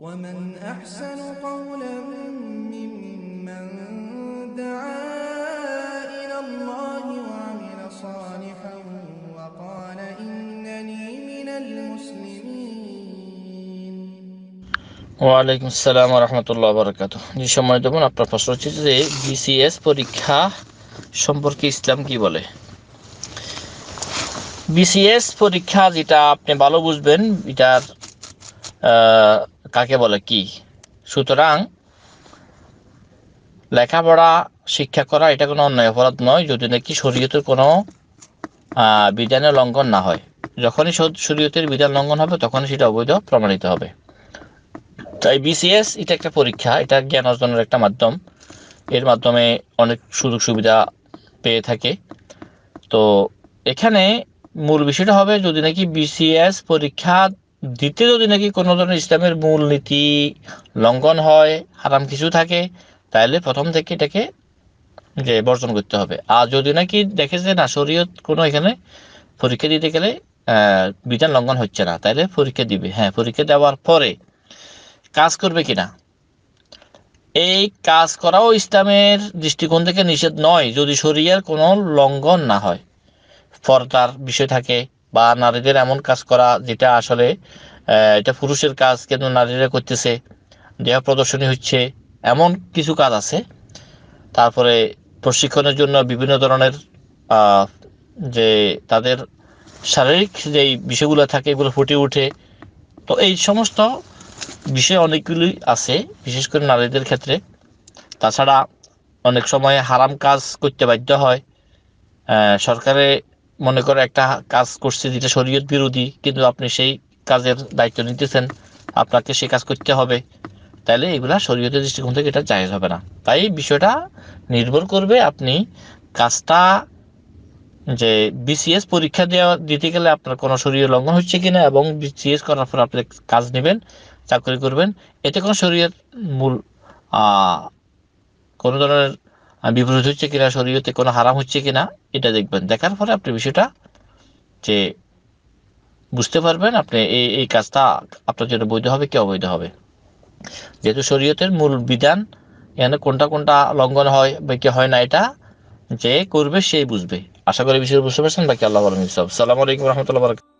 ওয়ালাইকুম আসসালাম রহমতুল্লাহ বরকাত যে সময় দেবেন আপনার প্রশ্ন হচ্ছে যে বিসিএস পরীক্ষা সম্পর্কে ইসলাম কি বলে বিসিএস পরীক্ষা যেটা আপনি ভালো বুঝবেন এটার কাকে বলে কি সুতরাং লেখাপড়া শিক্ষা করা এটা কোনো অন্যায় অপরাধ নয় যদি নাকি শরীয়তের কোনো বিধানের লঙ্ঘন না হয় যখনই শরীয়তের বিধান লঙ্ঘন হবে তখনই সেটা অবৈধ প্রমাণিত হবে তাই বিসিএস এটা একটা পরীক্ষা এটা জ্ঞান অর্জনের একটা মাধ্যম এর মাধ্যমে অনেক সুযোগ সুবিধা পেয়ে থাকে তো এখানে মূল বিষয়টা হবে যদি নাকি বিসিএস পরীক্ষা দ্বিতীয় যদি নাকি কোনো ধরনের ইসলামের মূল নীতি লঙ্ঘন হয় হারাম কিছু থাকে তাহলে প্রথম থেকে এটাকে যে বর্জন করতে হবে আর যদি নাকি দেখে যে না শরীয়ত কোনো এখানে পরীক্ষা দিতে গেলে বিধান লঙ্ঘন হচ্ছে না তাহলে পরীক্ষা দিবে হ্যাঁ পরীক্ষা দেওয়ার পরে কাজ করবে কিনা এই কাজ করাও ইসলামের দৃষ্টিকোণ থেকে নিষেধ নয় যদি শরিয়ার কোনো লঙ্ঘন না হয় ফর্দার বিষয় থাকে বা নারীদের এমন কাজ করা যেটা আসলে এটা পুরুষের কাজ কিন্তু নারীরা করতেছে দেহ প্রদর্শনী হচ্ছে এমন কিছু কাজ আছে তারপরে প্রশিক্ষণের জন্য বিভিন্ন ধরনের যে তাদের শারীরিক যেই বিষয়গুলো থাকে এগুলো ফুটে উঠে তো এই সমস্ত বিষয় অনেকগুলি আছে বিশেষ করে নারীদের ক্ষেত্রে তাছাড়া অনেক সময় হারাম কাজ করতে বাধ্য হয় সরকারে মনে করে একটা কাজ করছে যেটা শরীয়ত বিরোধী কিন্তু আপনি সেই কাজের দায়িত্ব নিতেছেন আপনাকে সেই কাজ করতে হবে তাহলে এগুলা শরীয়তের দৃষ্টিকোণ থেকে এটা জায়েজ হবে না তাই বিষয়টা নির্ভর করবে আপনি কাজটা যে বিসিএস পরীক্ষা দেওয়া দিতে গেলে আপনার কোনো শরীর লঙ্ঘন হচ্ছে কিনা এবং বিসিএস করার পর আপনি কাজ নেবেন চাকরি করবেন এতে কোনো শরীরের মূল কোনো ধরনের বিপরীত হচ্ছে কিনা শরীয়তে কোনো হারাম হচ্ছে কিনা এটা দেখবেন দেখার পরে আপনি বিষয়টা যে বুঝতে পারবেন আপনি এই এই কাজটা আপনার জন্য বৈধ হবে কি অবৈধ হবে যেহেতু শরীয়তের মূল বিধান এখানে কোনটা কোনটা লঙ্ঘন হয় বা কি হয় না এটা যে করবে সেই বুঝবে আশা করি বিষয় বুঝতে পারছেন বাকি আল্লাহ আলমিন সালাম আলাইকুম রহমতুল্লাহ